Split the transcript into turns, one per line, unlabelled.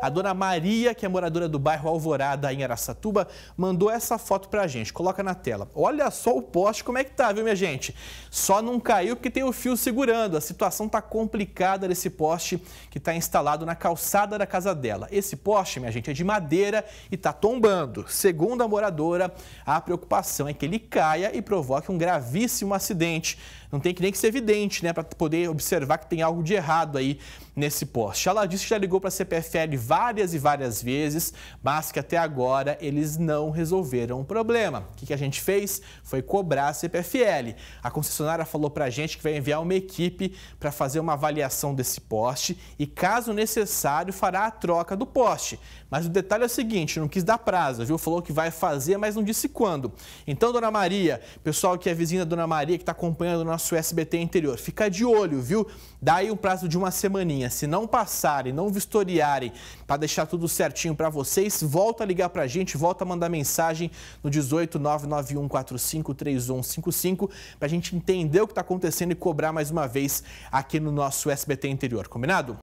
A dona Maria, que é moradora do bairro Alvorada, em Araçatuba, mandou essa foto pra gente. Coloca na tela. Olha só o poste como é que tá, viu, minha gente? Só não caiu porque tem o fio segurando. A situação tá complicada desse poste que tá instalado na calçada da casa dela. Esse poste, minha gente, é de madeira e tá tombando. Segundo a moradora, a preocupação é que ele caia e provoque um gravíssimo acidente. Não tem que nem que ser evidente, né, para poder observar que tem algo de errado aí nesse poste. Ela disse que já ligou para a CPFL várias e várias vezes, mas que até agora eles não resolveram o problema. O que, que a gente fez? Foi cobrar a CPFL. A concessionária falou para a gente que vai enviar uma equipe para fazer uma avaliação desse poste e, caso necessário, fará a troca do poste. Mas o detalhe é o seguinte, não quis dar prazo, viu? Falou que vai fazer, mas não disse quando. Então, Dona Maria, pessoal que é vizinha da Dona Maria, que está acompanhando o nosso SBT interior, fica de olho, viu? Dá aí um prazo de uma semaninha. Se não passarem, não vistoriarem, para deixar tudo certinho para vocês, volta a ligar para a gente, volta a mandar mensagem no 18 para a gente entender o que está acontecendo e cobrar mais uma vez aqui no nosso SBT Interior, combinado?